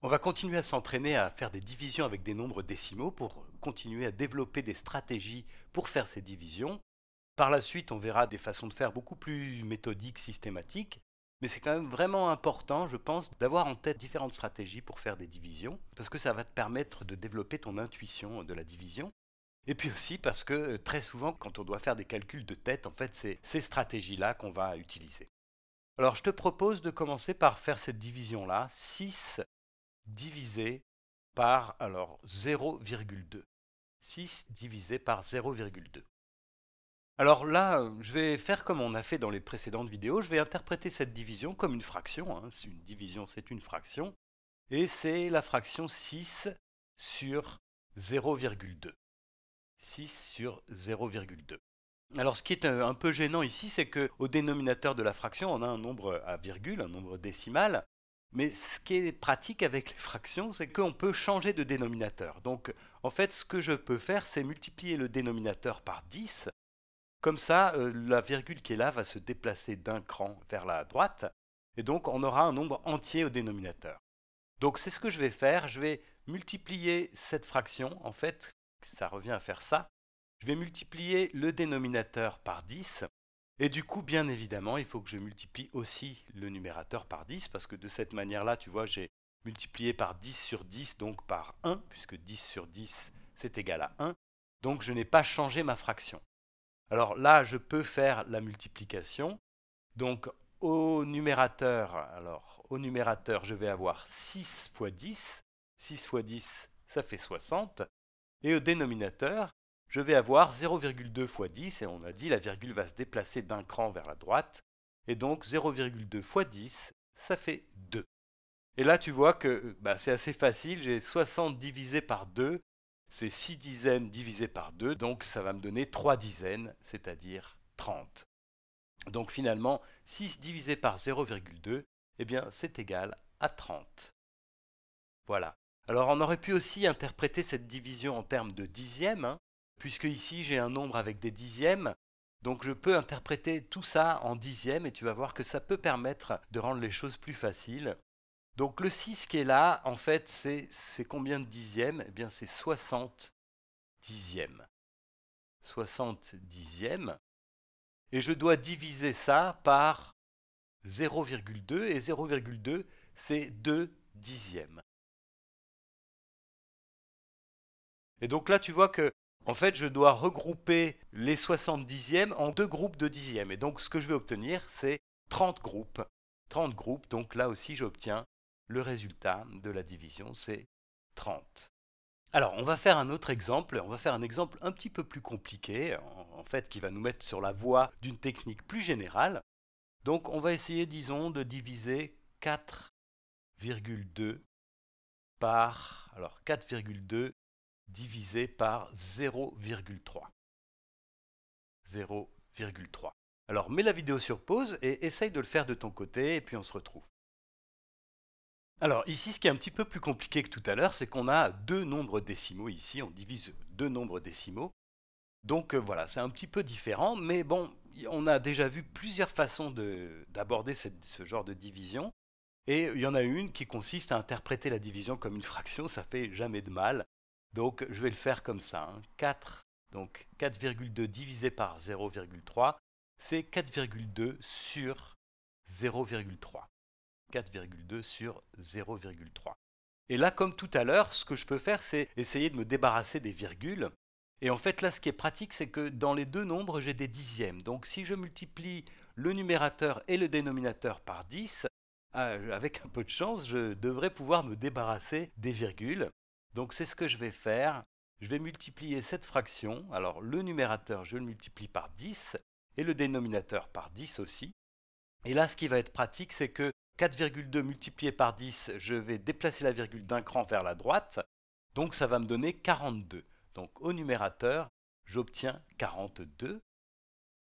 On va continuer à s'entraîner à faire des divisions avec des nombres décimaux pour continuer à développer des stratégies pour faire ces divisions. Par la suite, on verra des façons de faire beaucoup plus méthodiques, systématiques, mais c'est quand même vraiment important, je pense, d'avoir en tête différentes stratégies pour faire des divisions, parce que ça va te permettre de développer ton intuition de la division. Et puis aussi parce que euh, très souvent, quand on doit faire des calculs de tête, en fait, c'est ces stratégies-là qu'on va utiliser. Alors je te propose de commencer par faire cette division-là, 6 divisé par alors 0,2. 6 divisé par 0,2. Alors là, je vais faire comme on a fait dans les précédentes vidéos, je vais interpréter cette division comme une fraction. Hein. Une division, c'est une fraction. Et c'est la fraction 6 sur 0,2. 6 sur 0,2. Alors ce qui est euh, un peu gênant ici, c'est qu'au dénominateur de la fraction, on a un nombre à virgule, un nombre décimal, mais ce qui est pratique avec les fractions, c'est qu'on peut changer de dénominateur. Donc en fait, ce que je peux faire, c'est multiplier le dénominateur par 10. Comme ça, euh, la virgule qui est là va se déplacer d'un cran vers la droite. Et donc on aura un nombre entier au dénominateur. Donc c'est ce que je vais faire. Je vais multiplier cette fraction. En fait, ça revient à faire ça. Je vais multiplier le dénominateur par 10. Et du coup, bien évidemment, il faut que je multiplie aussi le numérateur par 10, parce que de cette manière-là, tu vois, j'ai multiplié par 10 sur 10, donc par 1, puisque 10 sur 10, c'est égal à 1. Donc je n'ai pas changé ma fraction. Alors là, je peux faire la multiplication. Donc au numérateur, alors au numérateur, je vais avoir 6 fois 10. 6 fois 10, ça fait 60. Et au dénominateur, je vais avoir 0,2 fois 10, et on a dit la virgule va se déplacer d'un cran vers la droite, et donc 0,2 fois 10, ça fait 2. Et là, tu vois que euh, bah, c'est assez facile, j'ai 60 divisé par 2, c'est 6 dizaines divisé par 2, donc ça va me donner 3 dizaines, c'est-à-dire 30. Donc finalement, 6 divisé par 0,2, eh bien c'est égal à 30. Voilà. Alors on aurait pu aussi interpréter cette division en termes de dixièmes, hein puisque ici j'ai un nombre avec des dixièmes, donc je peux interpréter tout ça en dixièmes et tu vas voir que ça peut permettre de rendre les choses plus faciles. Donc le 6 qui est là, en fait, c'est combien de dixièmes Eh bien c'est 60 dixièmes. 60 dixièmes. Et je dois diviser ça par 0,2 et 0,2 c'est 2 dixièmes. Et donc là tu vois que en fait, je dois regrouper les 70 dixièmes en deux groupes de dixièmes. Et donc, ce que je vais obtenir, c'est 30 groupes. 30 groupes, donc là aussi, j'obtiens le résultat de la division, c'est 30. Alors, on va faire un autre exemple, on va faire un exemple un petit peu plus compliqué, en fait, qui va nous mettre sur la voie d'une technique plus générale. Donc, on va essayer, disons, de diviser 4,2 par... Alors, 4,2 divisé par 0,3. 0,3. Alors mets la vidéo sur pause et essaye de le faire de ton côté et puis on se retrouve. Alors ici, ce qui est un petit peu plus compliqué que tout à l'heure, c'est qu'on a deux nombres décimaux ici, on divise deux nombres décimaux. Donc euh, voilà, c'est un petit peu différent, mais bon, on a déjà vu plusieurs façons d'aborder ce genre de division. Et il y en a une qui consiste à interpréter la division comme une fraction, ça fait jamais de mal. Donc je vais le faire comme ça. 4, hein. donc 4,2 divisé par 0,3, c'est 4,2 sur 0,3. 4,2 sur 0,3. Et là, comme tout à l'heure, ce que je peux faire, c'est essayer de me débarrasser des virgules. Et en fait, là, ce qui est pratique, c'est que dans les deux nombres, j'ai des dixièmes. Donc si je multiplie le numérateur et le dénominateur par 10, ah, avec un peu de chance, je devrais pouvoir me débarrasser des virgules. Donc c'est ce que je vais faire. Je vais multiplier cette fraction. Alors le numérateur, je le multiplie par 10 et le dénominateur par 10 aussi. Et là, ce qui va être pratique, c'est que 4,2 multiplié par 10, je vais déplacer la virgule d'un cran vers la droite. Donc ça va me donner 42. Donc au numérateur, j'obtiens 42.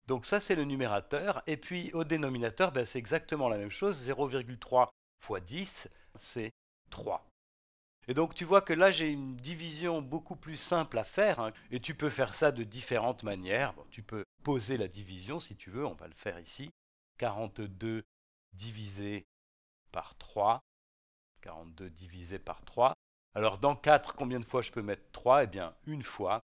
Donc ça, c'est le numérateur. Et puis au dénominateur, ben, c'est exactement la même chose. 0,3 fois 10, c'est 3. Et donc tu vois que là j'ai une division beaucoup plus simple à faire, hein. et tu peux faire ça de différentes manières. tu peux poser la division si tu veux, on va le faire ici. 42 divisé par 3, 42 divisé par 3. Alors dans 4, combien de fois je peux mettre 3 Eh bien une fois.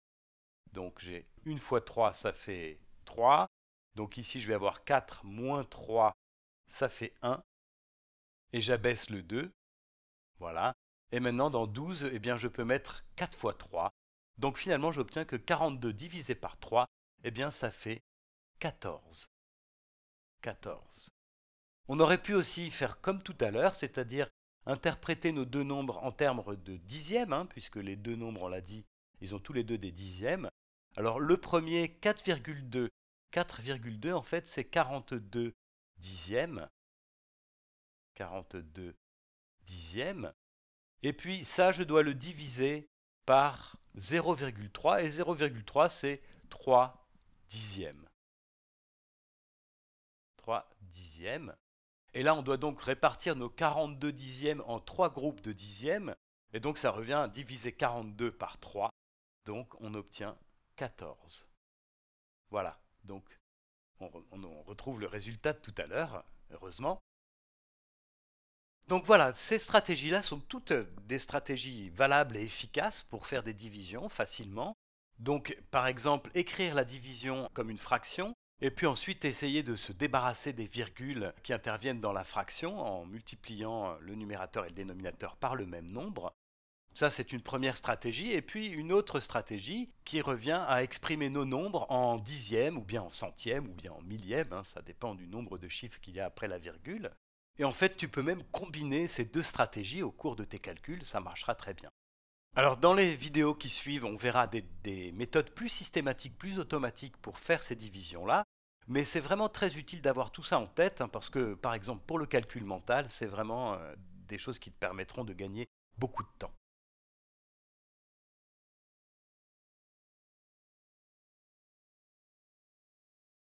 Donc j'ai une fois 3, ça fait 3. Donc ici je vais avoir 4 moins 3, ça fait 1. Et j'abaisse le 2. Voilà. Et maintenant, dans 12, eh bien, je peux mettre 4 fois 3. Donc finalement, j'obtiens que 42 divisé par 3, eh bien, ça fait 14. 14. On aurait pu aussi faire comme tout à l'heure, c'est-à-dire interpréter nos deux nombres en termes de dixièmes, hein, puisque les deux nombres, on l'a dit, ils ont tous les deux des dixièmes. Alors le premier, 4,2. 4,2, en fait, c'est 42 dixièmes. 42 dixièmes. Et puis ça, je dois le diviser par 0,3. Et 0,3, c'est 3 dixièmes. 3 dixièmes. Et là, on doit donc répartir nos 42 dixièmes en 3 groupes de dixièmes. Et donc, ça revient à diviser 42 par 3. Donc, on obtient 14. Voilà. Donc, on, on retrouve le résultat de tout à l'heure, heureusement. Donc voilà, ces stratégies-là sont toutes des stratégies valables et efficaces pour faire des divisions facilement. Donc par exemple, écrire la division comme une fraction, et puis ensuite essayer de se débarrasser des virgules qui interviennent dans la fraction en multipliant le numérateur et le dénominateur par le même nombre. Ça, c'est une première stratégie. Et puis une autre stratégie qui revient à exprimer nos nombres en dixième, ou bien en centième, ou bien en millième, hein, ça dépend du nombre de chiffres qu'il y a après la virgule. Et en fait, tu peux même combiner ces deux stratégies au cours de tes calculs, ça marchera très bien. Alors dans les vidéos qui suivent, on verra des, méthodes plus systématiques, plus automatiques pour faire ces divisions-là, mais c'est vraiment très utile d'avoir tout ça en tête, hein, parce que par exemple pour le calcul mental, c'est vraiment euh, des choses qui te permettront de gagner beaucoup de temps.